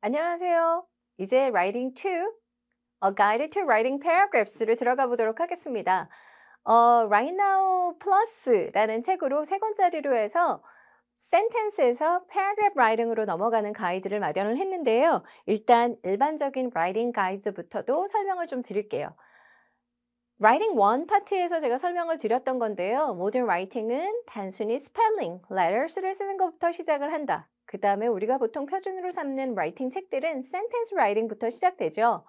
안녕하세요. 이제 Writing t A 어, Guide to Writing Paragraphs로 들어가 보도록 하겠습니다. 어, Right Now Plus라는 책으로 세 권짜리로 해서 센텐스에서 paragraph writing으로 넘어가는 가이드를 마련을 했는데요. 일단 일반적인 writing 가이드부터도 설명을 좀 드릴게요. Writing 1 파트에서 제가 설명을 드렸던 건데요. 모든 writing은 단순히 spelling, letters를 쓰는 것부터 시작을 한다. 그 다음에 우리가 보통 표준으로 삼는 writing 책들은 sentence writing부터 시작되죠.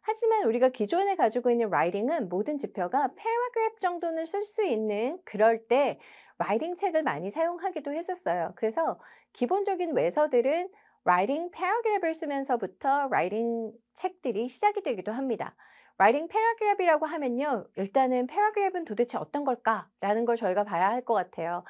하지만 우리가 기존에 가지고 있는 writing은 모든 지표가 paragraph 정도는 쓸 수 있는 그럴 때 writing 책을 많이 사용하기도 했었어요. 그래서 기본적인 외서들은 writing paragraph을 쓰면서부터 writing 책들이 시작이 되기도 합니다. writing paragraph이라고 하면요. 일단은 paragraph은 도대체 어떤 걸까라는 걸 저희가 봐야 할 것 같아요.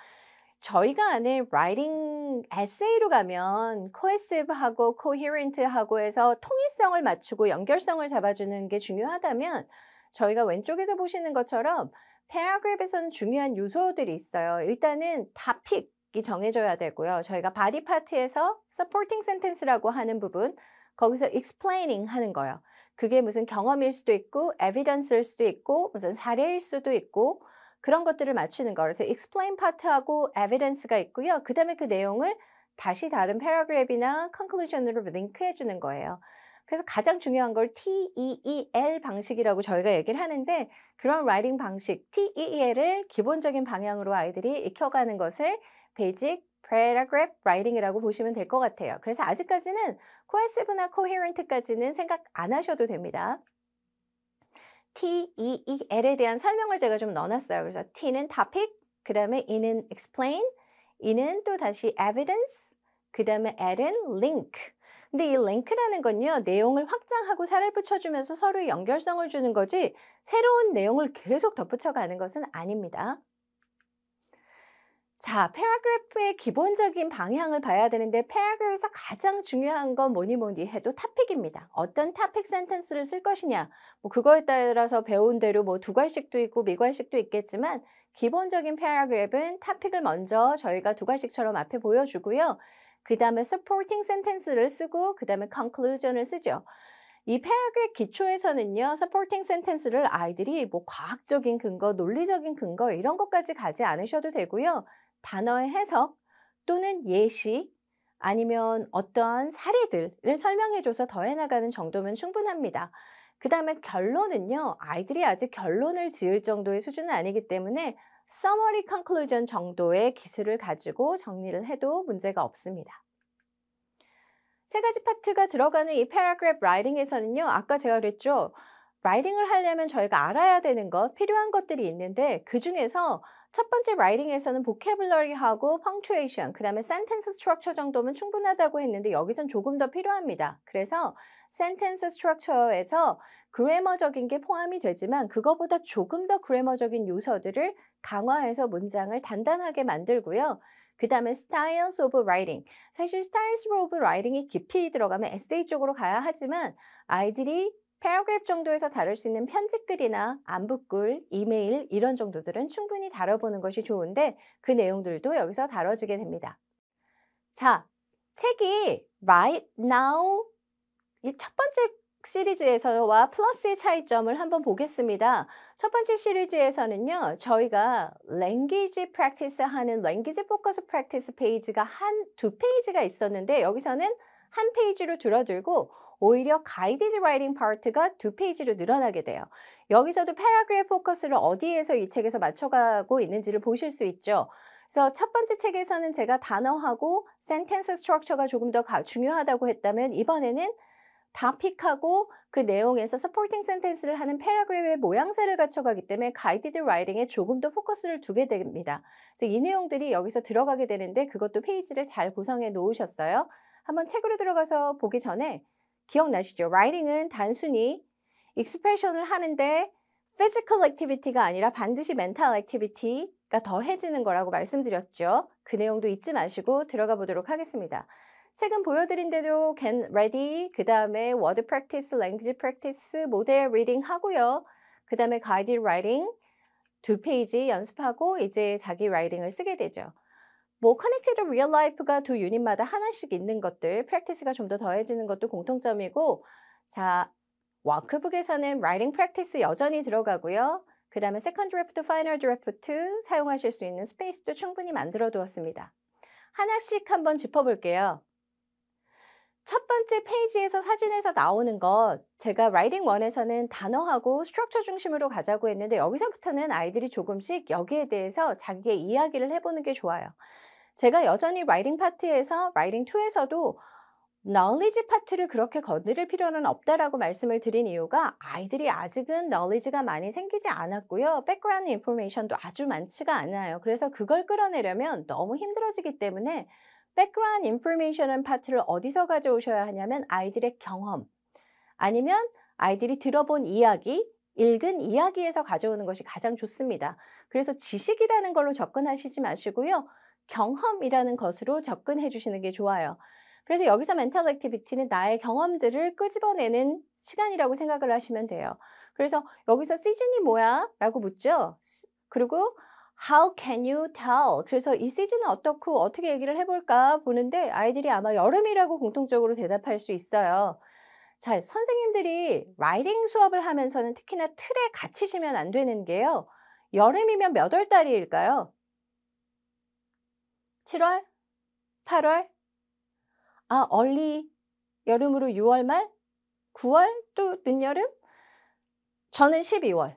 저희가 아는 writing 에세이로 가면 cohesive하고 coherent하고 해서 통일성을 맞추고 연결성을 잡아주는 게 중요하다면 저희가 왼쪽에서 보시는 것처럼 paragraph에서는 중요한 요소들이 있어요. 일단은 topic, 이 정해져야 되고요. 저희가 바디 파트에서 supporting sentence라고 하는 부분, 거기서 explaining 하는 거예요. 그게 무슨 경험일 수도 있고 evidence일 수도 있고 무슨 사례일 수도 있고 그런 것들을 맞추는 거예요. 그래서 explain 파트하고 evidence가 있고요. 그 다음에 그 내용을 다시 다른 패러그래이나 conclusion으로 링크해 주는 거예요. 그래서 가장 중요한 걸 TEEL 방식이라고 저희가 얘기를 하는데 그런 라이딩 방식 TEEL을 기본적인 방향으로 아이들이 익혀가는 것을 베이직 paragraph writing이라고 보시면 될 것 같아요. 그래서 아직까지는 cohesive나 coherent까지는 생각 안 하셔도 됩니다. T, E, E, L에 대한 설명을 제가 좀 넣어놨어요. 그래서 T는 topic, 그 다음에 E는 explain, E는 또 다시 evidence, 그 다음에 L은 link. 근데 이 랭크라는 건요, 내용을 확장하고 살을 붙여주면서 서로의 연결성을 주는 거지, 새로운 내용을 계속 덧붙여가는 것은 아닙니다. 자, 패러그래프의 기본적인 방향을 봐야 되는데 패러그래프에서 가장 중요한 건 뭐니 뭐니 해도 타픽입니다. 어떤 타픽 센텐스를 쓸 것이냐. 뭐 그거에 따라서 배운 대로 뭐 두괄식도 있고 미괄식도 있겠지만 기본적인 패러그래프는 타픽을 먼저 저희가 두괄식처럼 앞에 보여주고요. 그 다음에 supporting sentence를 쓰고 그 다음에 conclusion을 쓰죠. 이 패러그래프 기초에서는요. supporting sentence를 아이들이 뭐 과학적인 근거, 논리적인 근거 이런 것까지 가지 않으셔도 되고요. 단어의 해석 또는 예시 아니면 어떠한 사례들을 설명해줘서 더해나가는 정도면 충분합니다. 그 다음에 결론은요. 아이들이 아직 결론을 지을 정도의 수준은 아니기 때문에 summary conclusion 정도의 기술을 가지고 정리를 해도 문제가 없습니다. 세 가지 파트가 들어가는 이 paragraph writing에서는요. 아까 제가 그랬죠. 라이딩을 하려면 저희가 알아야 되는 것, 필요한 것들이 있는데 그 중에서 첫 번째 라이딩에서는 보케블러리하고 펑츄에이션, 그 다음에 센텐스 스트럭처 정도면 충분하다고 했는데 여기선 조금 더 필요합니다. 그래서 센텐스 스트럭처에서 그래머적인 게 포함이 되지만 그거보다 조금 더 그래머적인 요소들을 강화해서 문장을 단단하게 만들고요. 그 다음에 styles of writing. 사실 styles of writing이 깊이 들어가면 에세이 쪽으로 가야 하지만 아이들이 패러그랩 정도에서 다룰 수 있는 편집글이나 안부글, 이메일 이런 정도들은 충분히 다뤄보는 것이 좋은데 그 내용들도 여기서 다뤄지게 됩니다. 자, 책이 Right Now 이첫 번째 시리즈에서와 플러스의 차이점을 한번 보겠습니다. 첫 번째 시리즈에서는요, 저희가 language practice 하는 language focus practice 페이지가 한 두 페이지가 있었는데 여기서는 한 페이지로 줄어들고 오히려 가이디드 라이팅 파트가 두 페이지로 늘어나게 돼요. 여기서도 패러그래프 포커스를 어디에서 이 책에서 맞춰가고 있는지를 보실 수 있죠. 그래서 첫 번째 책에서는 제가 단어하고 센텐스 스트럭처가 조금 더 중요하다고 했다면 이번에는 다 픽하고 그 내용에서 서포팅 센텐스를 하는 패러그래프의 모양새를 갖춰가기 때문에 가이디드 라이팅에 조금 더 포커스를 두게 됩니다. 그래서 이 내용들이 여기서 들어가게 되는데 그것도 페이지를 잘 구성해 놓으셨어요. 한번 책으로 들어가서 보기 전에 기억나시죠? writing은 단순히 expression을 하는데 physical activity가 아니라 반드시 mental activity가 더해지는 거라고 말씀드렸죠. 그 내용도 잊지 마시고 들어가 보도록 하겠습니다. 최근 보여드린 대로 can ready, 그 다음에 word practice, language practice, model reading 하고요. 그 다음에 guided writing 두 페이지 연습하고 이제 자기 writing을 쓰게 되죠. 뭐 커넥티드 리얼 라이프가 두 유닛마다 하나씩 있는 것들, 프랙티스가 좀 더 더해지는 것도 공통점이고 자, 워크북에서는 라이팅 프랙티스 여전히 들어가고요. 그 다음에 세컨 드래프트, 파이널 드래프트 사용하실 수 있는 스페이스도 충분히 만들어 두었습니다. 하나씩 한번 짚어볼게요. 첫 번째 페이지에서 사진에서 나오는 것 제가 라이딩 원에서는 단어하고 스트럭처 중심으로 가자고 했는데 여기서부터는 아이들이 조금씩 여기에 대해서 자기의 이야기를 해보는 게 좋아요. 제가 여전히 라이딩 파트에서 라이딩 2에서도 knowledge 파트를 그렇게 건드릴 필요는 없다라고 말씀을 드린 이유가 아이들이 아직은 knowledge가 많이 생기지 않았고요. background information도 아주 많지가 않아요. 그래서 그걸 끌어내려면 너무 힘들어지기 때문에 background i n f o r m a t i o n 파트를 어디서 가져오셔야 하냐면 아이들의 경험 아니면 아이들이 들어본 이야기 읽은 이야기에서 가져오는 것이 가장 좋습니다. 그래서 지식이라는 걸로 접근하시지 마시고요. 경험이라는 것으로 접근해 주시는 게 좋아요. 그래서 여기서 멘탈 액티비티는 나의 경험들을 끄집어내는 시간이라고 생각을 하시면 돼요. 그래서 여기서 시즌이 뭐야? 라고 묻죠. 그리고 How can you tell? 그래서 이 시즌은 어떻고 어떻게 얘기를 해볼까 보는데 아이들이 아마 여름이라고 공통적으로 대답할 수 있어요. 자, 선생님들이 라이딩 수업을 하면서는 특히나 틀에 갇히시면 안 되는 게요. 여름이면 몇 월 달일까요? 7월, 8월, 아, 얼리 여름으로 6월 말, 9월 또 늦여름, 저는 12월.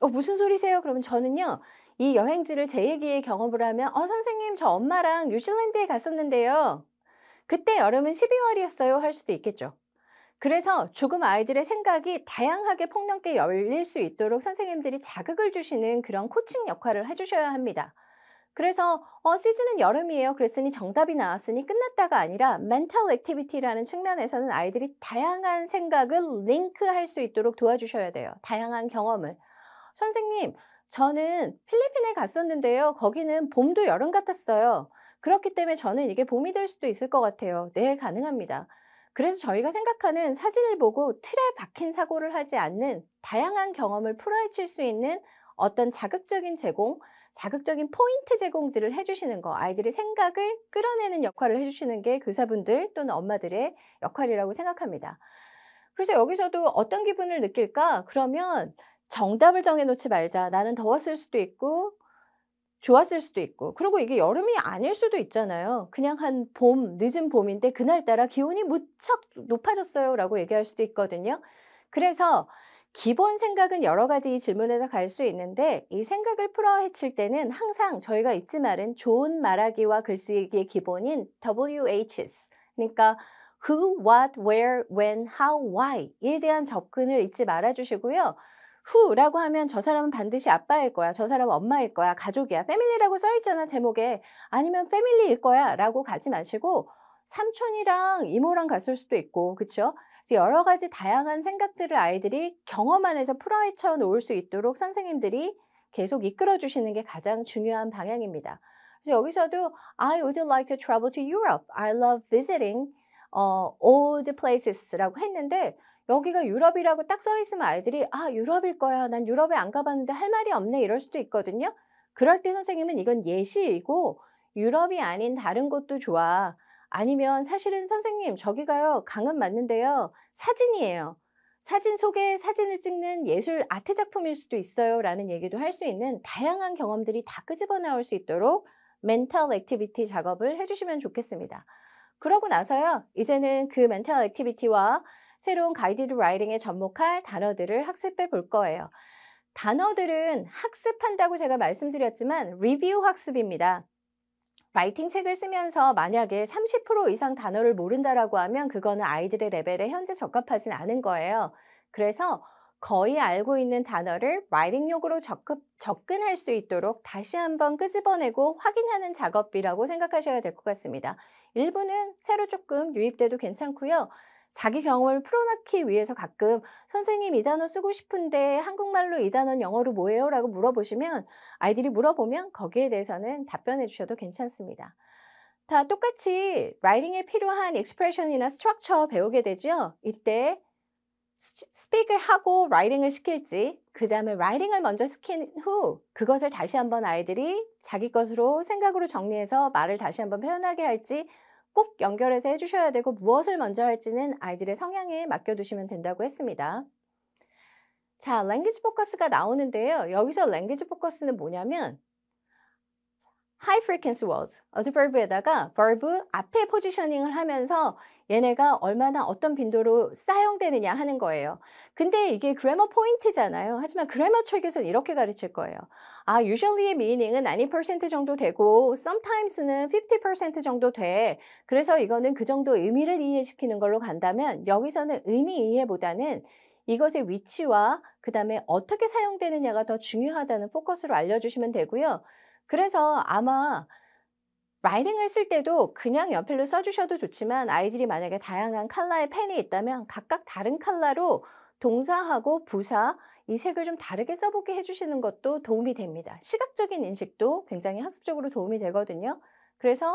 어, 무슨 소리세요? 그러면 저는요, 이 여행지를 제 얘기에 경험을 하면, 어, 선생님, 저 엄마랑 뉴질랜드에 갔었는데요. 그때 여름은 12월이었어요. 할 수도 있겠죠. 그래서 조금 아이들의 생각이 다양하게 폭넓게 열릴 수 있도록 선생님들이 자극을 주시는 그런 코칭 역할을 해주셔야 합니다. 그래서 어, 시즌은 여름이에요. 그랬으니 정답이 나왔으니 끝났다가 아니라 멘탈 액티비티라는 측면에서는 아이들이 다양한 생각을 링크할 수 있도록 도와주셔야 돼요. 다양한 경험을. 선생님, 저는 필리핀에 갔었는데요. 거기는 봄도 여름 같았어요. 그렇기 때문에 저는 이게 봄이 될 수도 있을 것 같아요. 네, 가능합니다. 그래서 저희가 생각하는 사진을 보고 틀에 박힌 사고를 하지 않는 다양한 경험을 풀어헤칠 수 있는 어떤 자극적인 제공, 자극적인 포인트 제공들을 해주시는 거, 아이들의 생각을 끌어내는 역할을 해주시는 게 교사분들 또는 엄마들의 역할이라고 생각합니다. 그래서 여기서도 어떤 기분을 느낄까? 그러면 정답을 정해놓지 말자. 나는 더웠을 수도 있고, 좋았을 수도 있고, 그리고 이게 여름이 아닐 수도 있잖아요. 그냥 한 봄, 늦은 봄인데 그날따라 기온이 무척 높아졌어요. 라고 얘기할 수도 있거든요. 그래서 기본 생각은 여러 가지 질문에서 갈 수 있는데 이 생각을 풀어 헤칠 때는 항상 저희가 잊지 말은 좋은 말하기와 글쓰기의 기본인 WHs 그러니까 who, what, where, when, how, why에 대한 접근을 잊지 말아 주시고요. who라고 하면 저 사람은 반드시 아빠일 거야, 저 사람은 엄마일 거야, 가족이야, 패밀리라고 써 있잖아 제목에 아니면 패밀리일 거야라고 가지 마시고 삼촌이랑 이모랑 갔을 수도 있고 그쵸 여러 가지 다양한 생각들을 아이들이 경험 안에서 풀어헤쳐 놓을 수 있도록 선생님들이 계속 이끌어 주시는 게 가장 중요한 방향입니다. 그래서 여기서도 I would like to travel to Europe. I love visiting 어, all t places라고 했는데 여기가 유럽이라고 딱 써 있으면 아이들이 아 유럽일 거야 난 유럽에 안 가봤는데 할 말이 없네 이럴 수도 있거든요. 그럴 때 선생님은 이건 예시이고 유럽이 아닌 다른 곳도 좋아 아니면 사실은 선생님 저기가요 강은 맞는데요 사진이에요. 사진 속에 사진을 찍는 예술 아트 작품일 수도 있어요 라는 얘기도 할 수 있는 다양한 경험들이 다 끄집어 나올 수 있도록 멘탈 액티비티 작업을 해주시면 좋겠습니다. 그러고 나서요 이제는 그 멘탈 액티비티와 새로운 가이디드 라이딩에 접목할 단어들을 학습해 볼 거예요. 단어들은 학습한다고 제가 말씀드렸지만 리뷰 학습입니다. 라이팅 책을 쓰면서 만약에 30% 이상 단어를 모른다라고 하면 그거는 아이들의 레벨에 현재 적합하진 않은 거예요. 그래서 거의 알고 있는 단어를 라이팅욕으로 접근할 수 있도록 다시 한번 끄집어내고 확인하는 작업이라고 생각하셔야 될 것 같습니다. 일부는 새로 조금 유입돼도 괜찮고요. 자기 경험을 풀어놓기 위해서 가끔 선생님 이 단어 쓰고 싶은데 한국말로 이 단어는 영어로 뭐예요? 라고 물어보시면 아이들이 물어보면 거기에 대해서는 답변해 주셔도 괜찮습니다. 다 똑같이 라이딩에 필요한 익스프레션이나 스트럭처 배우게 되죠. 이때 스픽을 하고 라이딩을 시킬지 그 다음에 라이딩을 먼저 시킨 후 그것을 다시 한번 아이들이 자기 것으로 생각으로 정리해서 말을 다시 한번 표현하게 할지 꼭 연결해서 해주셔야 되고 무엇을 먼저 할지는 아이들의 성향에 맡겨두시면 된다고 했습니다. 자, 랭귀지 포커스가 나오는데요. 여기서 랭귀지 포커스는 뭐냐면 high frequency words, adverb에다가 verb 앞에 포지셔닝을 하면서 얘네가 얼마나 어떤 빈도로 사용되느냐 하는 거예요. 근데 이게 그래머 포인트잖아요. 하지만 그래머 책에서는 이렇게 가르칠 거예요. 아, usually의 meaning은 90% 정도 되고 sometimes는 50% 정도 돼. 그래서 이거는 그 정도 의미를 이해시키는 걸로 간다면 여기서는 의미 이해보다는 이것의 위치와 그 다음에 어떻게 사용되느냐가 더 중요하다는 포커스로 알려주시면 되고요. 그래서 아마 라이딩을 쓸 때도 그냥 연필로 써주셔도 좋지만 아이들이 만약에 다양한 칼라의 펜이 있다면 각각 다른 칼라로 동사하고 부사 이 색을 좀 다르게 써보게 해주시는 것도 도움이 됩니다. 시각적인 인식도 굉장히 학습적으로 도움이 되거든요.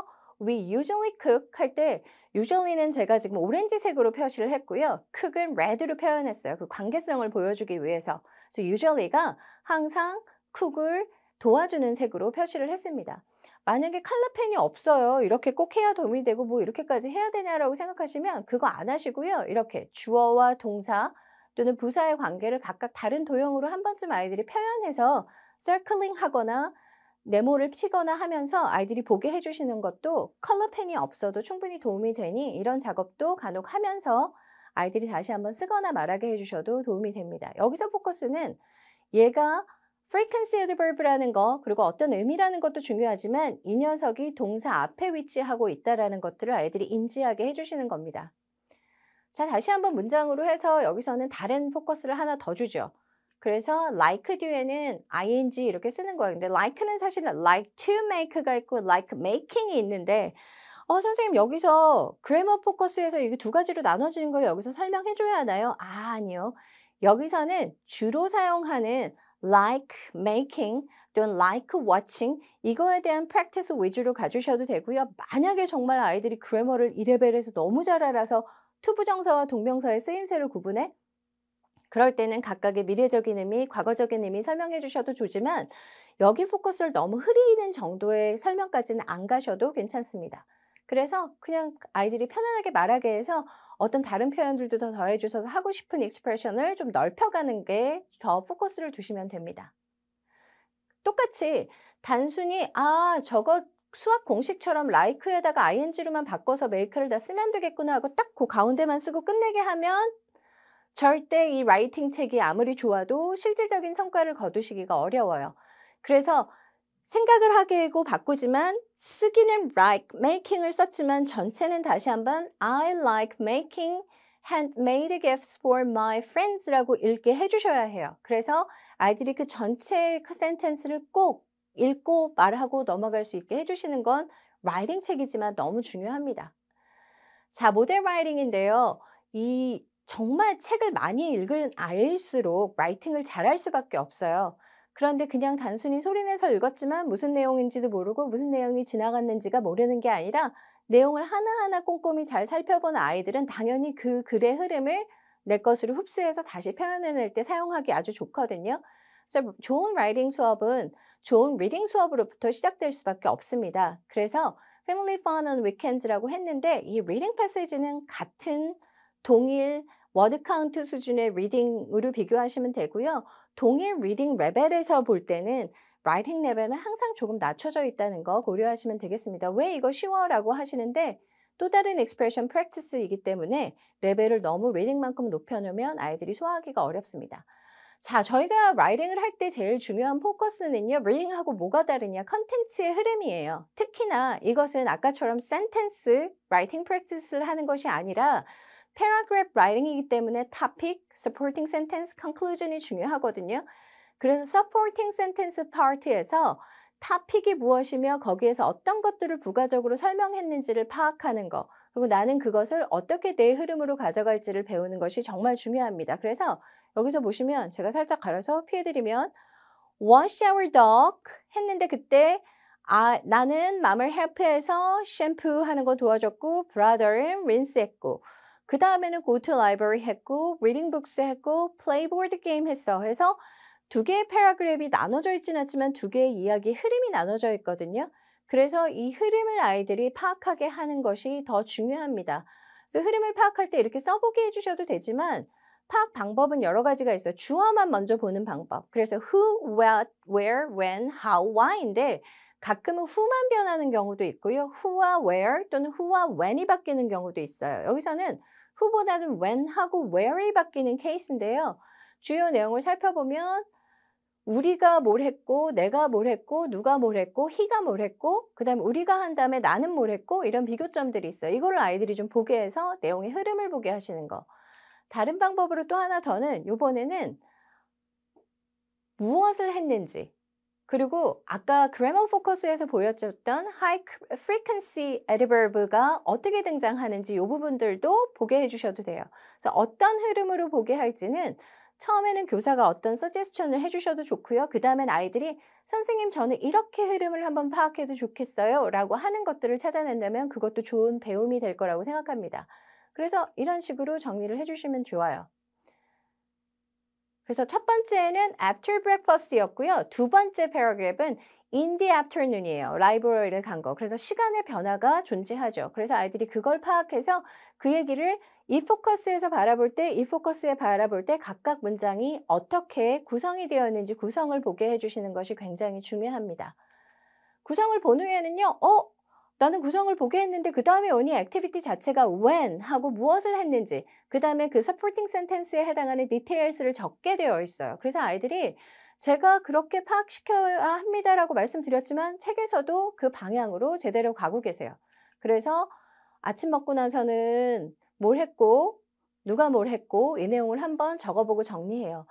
그래서 we usually cook 할 때 usually는 제가 지금 오렌지색으로 표시를 했고요. cook은 red로 표현했어요. 그 관계성을 보여주기 위해서. 그래서 usually가 항상 cook을 도와주는 색으로 표시를 했습니다. 만약에 칼라펜이 없어요. 이렇게 꼭 해야 도움이 되고 뭐 이렇게까지 해야 되냐라고 생각하시면 그거 안 하시고요. 이렇게 주어와 동사 또는 부사의 관계를 각각 다른 도형으로 한 번쯤 아이들이 표현해서 circling 하거나 네모를 치거나 하면서 아이들이 보게 해주시는 것도 컬러펜이 없어도 충분히 도움이 되니 이런 작업도 간혹 하면서 아이들이 다시 한번 쓰거나 말하게 해주셔도 도움이 됩니다. 여기서 포커스는 얘가 frequency verb라는 거 그리고 어떤 의미라는 것도 중요하지만 이 녀석이 동사 앞에 위치하고 있다라는 것들을 아이들이 인지하게 해주시는 겁니다. 자 다시 한번 문장으로 해서 여기서는 다른 포커스를 하나 더 주죠. 그래서 like 뒤에는 ing 이렇게 쓰는 거예요. 근데 like는 사실 은 like to make가 있고 like making이 있는데 어 선생님 여기서 g r a m 그 f o c u s 에서 이게 두 가지로 나눠지는 걸 여기서 설명해 줘야 하나요? 아 아니요. 여기서는 주로 사용하는 like making 또는 like watching 이거에 대한 practice 위주로 가주셔도 되고요. 만약에 정말 아이들이 g r a m m a r 를 2레벨에서 너무 잘 알아서 투부정서와동명서의 쓰임새를 구분해 그럴 때는 각각의 미래적인 의미, 과거적인 의미 설명해 주셔도 좋지만 여기 포커스를 너무 흐리는 정도의 설명까지는 안 가셔도 괜찮습니다. 그래서 그냥 아이들이 편안하게 말하게 해서 어떤 다른 표현들도 더 더해주셔서 하고 싶은 익스프레션을 좀 넓혀가는 게 더 포커스를 주시면 됩니다. 똑같이 단순히 아 저거 수학 공식처럼 like에다가 ing로만 바꿔서 make를 다 쓰면 되겠구나 하고 딱 그 가운데만 쓰고 끝내게 하면 절대 이 라이팅 책이 아무리 좋아도 실질적인 성과를 거두시기가 어려워요. 그래서 생각을 하게 하고 바꾸지만 쓰기는 like making을 썼지만 전체는 다시 한번 I like making handmade gifts for my friends라고 읽게 해주셔야 해요. 그래서 아이들이 그 전체 그 센텐스를 꼭 읽고 말하고 넘어갈 수 있게 해주시는 건 라이딩 책이지만 너무 중요합니다. 자, 모델 라이딩인데요. 이 정말 책을 많이 읽은 아일수록 라이팅을 잘할 수밖에 없어요. 그런데 그냥 단순히 소리내서 읽었지만 무슨 내용인지도 모르고 무슨 내용이 지나갔는지가 모르는 게 아니라 내용을 하나하나 꼼꼼히 잘 살펴본 아이들은 당연히 그 글의 흐름을 내 것으로 흡수해서 다시 표현해낼 때 사용하기 아주 좋거든요. 그래서 좋은 라이딩 수업은 좋은 리딩 수업으로부터 시작될 수밖에 없습니다. 그래서 Family Fun on Weekends라고 했는데 이 리딩 패시지는 같은 동일 워드 카운트 수준의 리딩으로 비교하시면 되고요. 동일 리딩 레벨에서 볼 때는 라이팅 레벨은 항상 조금 낮춰져 있다는 거 고려하시면 되겠습니다. 왜 이거 쉬워라고 하시는데 또 다른 익스프레션 프 s i 스이기 때문에 레벨을 너무 리딩만큼 높여놓으면 아이들이 소화하기가 어렵습니다. 자, 저희가 라이딩을할 때 제일 중요한 포커스는요. 리딩하고 뭐가 다르냐? 컨텐츠의 흐름이에요. 특히나 이것은 아까처럼 센텐스 라이팅 프랙티스를 하는 것이 아니라 paragraph writing이기 때문에 topic, supporting sentence, conclusion이 중요하거든요. 그래서 supporting sentence part에서 topic이 무엇이며 거기에서 어떤 것들을 부가적으로 설명했는지를 파악하는 거 그리고 나는 그것을 어떻게 내 흐름으로 가져갈지를 배우는 것이 정말 중요합니다. 그래서 여기서 보시면 제가 살짝 갈아서 피해드리면 wash our dog 했는데 그때 아, 나는 맘을 헬프해서 샴푸하는 거 도와줬고 브라더를 h 린스했고 그 다음에는 go to library 했고 reading books 했고 play board game 했어. 해서 두 개의 패러그랩이 나눠져 있지는 않지만 두 개의 이야기 흐름이 나눠져 있거든요. 그래서 이 흐름을 아이들이 파악하게 하는 것이 더 중요합니다. 그래서 흐름을 파악할 때 이렇게 써보게 해주셔도 되지만 파악 방법은 여러 가지가 있어요. 주어만 먼저 보는 방법. 그래서 who, what, where, when, how, why인데 가끔은 who만 변하는 경우도 있고요. who와 where 또는 who와 when이 바뀌는 경우도 있어요. 여기서는 who보다는 when하고 where이 바뀌는 케이스인데요. 주요 내용을 살펴보면 우리가 뭘 했고 내가 뭘 했고 누가 뭘 했고 희가 뭘 했고 그다음에 우리가 한 다음에 나는 뭘 했고 이런 비교점들이 있어요. 이거를 아이들이 좀 보게 해서 내용의 흐름을 보게 하시는 거. 다른 방법으로 또 하나 더는 요번에는 무엇을 했는지 그리고 아까 그래머 포커스에서 보여줬던 high frequency adverb가 어떻게 등장하는지 이 부분들도 보게 해주셔도 돼요. 그래서 어떤 흐름으로 보게 할지는 처음에는 교사가 어떤 서제스천을 해주셔도 좋고요. 그 다음엔 아이들이 선생님 저는 이렇게 흐름을 한번 파악해도 좋겠어요 라고 하는 것들을 찾아낸다면 그것도 좋은 배움이 될 거라고 생각합니다. 그래서 이런 식으로 정리를 해주시면 좋아요. 그래서 첫 번째는 after breakfast였고요. 두 번째 paragraph은 in the afternoon이에요. 라이브러리를 간 거. 그래서 시간의 변화가 존재하죠. 그래서 아이들이 그걸 파악해서 그 얘기를 이 포커스에서 바라볼 때, 이 포커스에 바라볼 때 각각 문장이 어떻게 구성이 되었는지 구성을 보게 해주시는 것이 굉장히 중요합니다. 구성을 본 후에는요, 어? 나는 구성을 보게 했는데 그 다음에 언니 액티비티 자체가 when 하고 무엇을 했는지 그 다음에 그 서포팅 센텐스에 해당하는 디테일스를 적게 되어 있어요. 그래서 아이들이 제가 그렇게 파악시켜야 합니다라고 말씀드렸지만 책에서도 그 방향으로 제대로 가고 계세요. 그래서 아침 먹고 나서는 뭘 했고 누가 뭘 했고 이 내용을 한번 적어보고 정리해요.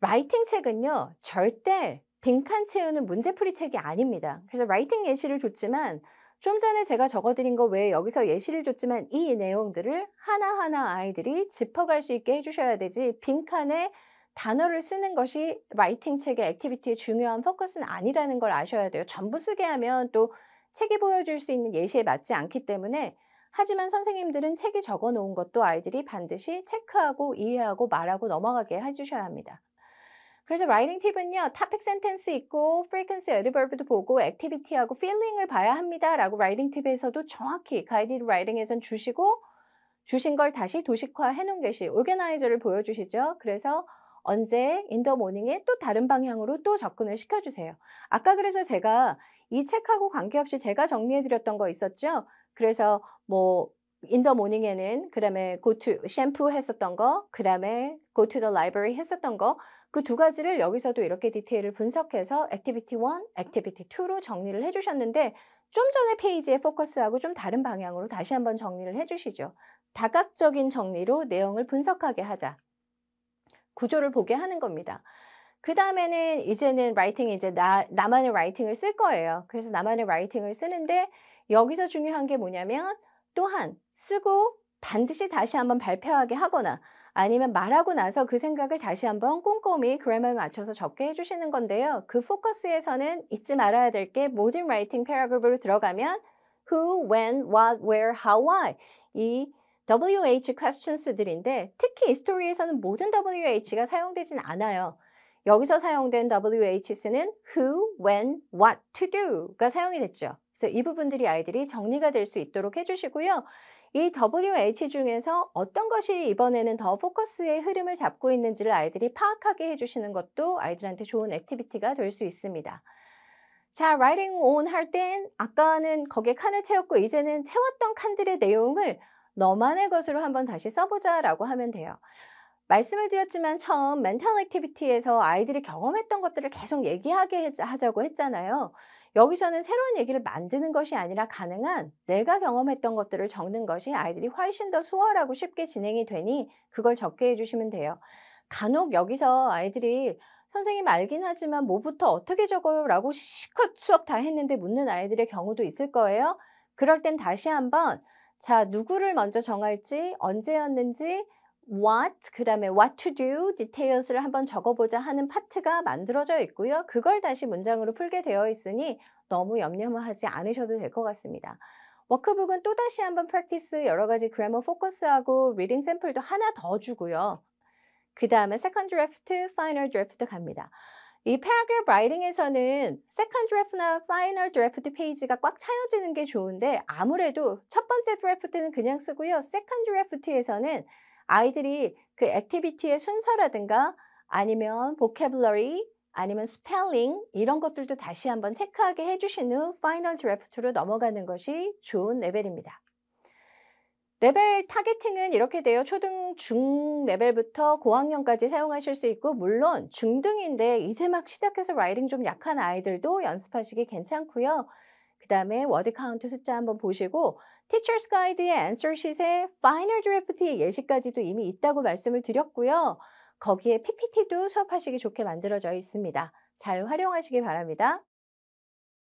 라이팅 책은요 절대 빈칸 채우는 문제풀이 책이 아닙니다. 그래서 라이팅 예시를 줬지만 좀 전에 제가 적어드린 것 외에 여기서 예시를 줬지만 이 내용들을 하나하나 아이들이 짚어갈 수 있게 해주셔야 되지 빈칸에 단어를 쓰는 것이 라이팅 책의 액티비티의 중요한 포커스는 아니라는 걸 아셔야 돼요. 전부 쓰게 하면 또 책이 보여줄 수 있는 예시에 맞지 않기 때문에 하지만 선생님들은 책이 적어 놓은 것도 아이들이 반드시 체크하고 이해하고 말하고 넘어가게 해주셔야 합니다. 그래서 라이딩 팁은요. t o 센텐스 있고 프리퀀스 에 e 버브도 보고 액티비티하고필링을 봐야 합니다. 라고 라이딩 팁에서도 정확히 가이디드 라이딩에선 주시고 주신 걸 다시 도식화 해놓은 게시 오게나이저를 보여주시죠. 그래서 언제 인더 모닝에 또 다른 방향으로 또 접근을 시켜주세요. 아까 그래서 제가 이 책하고 관계없이 제가 정리해드렸던 거 있었죠. 그래서 뭐 인더 모닝에는 그다음에 고 o 샴푸 했었던 거, 그다음에 고 o 더라이브 e 했었던 거 그두 가지를 여기서도 이렇게 디테일을 분석해서 액티비티 1, 액티비티 2로 정리를 해주셨는데 좀 전에 페이지에 포커스하고 좀 다른 방향으로 다시 한번 정리를 해주시죠. 다각적인 정리로 내용을 분석하게 하자. 구조를 보게 하는 겁니다. 그 다음에는 이제는 라이팅이 이제 나, 나만의 라이팅을 쓸 거예요. 그래서 나만의 라이팅을 쓰는데 여기서 중요한 게 뭐냐면 또한 쓰고 반드시 다시 한번 발표하게 하거나 아니면 말하고 나서 그 생각을 다시 한번 꼼꼼히 그래머에 맞춰서 적게 해주시는 건데요. 그 포커스에서는 잊지 말아야 될 게 모든 라이팅 패러그룹으로 들어가면 who, when, what, where, how, why 이 WH questions들인데 특히 이 스토리에서는 모든 WH가 사용되진 않아요. 여기서 사용된 w h 는 who, when, what, to do가 사용이 됐죠. 그래서 이 부분들이 아이들이 정리가 될 수 있도록 해주시고요. 이 WH 중에서 어떤 것이 이번에는 더 포커스의 흐름을 잡고 있는지를 아이들이 파악하게 해주시는 것도 아이들한테 좋은 액티비티가 될 수 있습니다. 자, writing on 할 땐 아까는 거기에 칸을 채웠고 이제는 채웠던 칸들의 내용을 너만의 것으로 한번 다시 써보자 라고 하면 돼요. 말씀을 드렸지만 처음 멘탈 액티비티에서 아이들이 경험했던 것들을 계속 얘기하게 하자고 했잖아요. 여기서는 새로운 얘기를 만드는 것이 아니라 가능한 내가 경험했던 것들을 적는 것이 아이들이 훨씬 더 수월하고 쉽게 진행이 되니 그걸 적게 해주시면 돼요. 간혹 여기서 아이들이 선생님 알긴 하지만 뭐부터 어떻게 적어요? 라고 시컷 수업 다 했는데 묻는 아이들의 경우도 있을 거예요. 그럴 땐 다시 한번 자, 누구를 먼저 정할지, 언제였는지, what, 그 다음에 what to do, details를 한번 적어보자 하는 파트가 만들어져 있고요. 그걸 다시 문장으로 풀게 되어 있으니 너무 염려하지 않으셔도 될 것 같습니다. 워크북은 또다시 한번 practice 여러 가지 grammar f o c u s 하고 reading s a m p l e 도 하나 더 주고요. 그 다음에 second draft, final draft 갑니다. 이 paragraph writing에서는 second draft나 final draft 페이지가 꽉 차여지는 게 좋은데 아무래도 첫 번째 draft는 그냥 쓰고요. second draft에서는 아이들이 그 액티비티의 순서라든가 아니면 보케블러리 아니면 스펠링 이런 것들도 다시 한번 체크하게 해주신 후 파이널 드래프트로 넘어가는 것이 좋은 레벨입니다. 레벨 타겟팅은 이렇게 돼요. 초등, 중 레벨부터 고학년까지 사용하실 수 있고 물론 중등인데 이제 막 시작해서 라이딩 좀 약한 아이들도 연습하시기 괜찮고요. 그 다음에 워드 카운트 숫자 한번 보시고 Teacher's Guide의 Answer Sheet에 Final Draft의 예시까지도 이미 있다고 말씀을 드렸고요. 거기에 PPT도 수업하시기 좋게 만들어져 있습니다. 잘 활용하시기 바랍니다.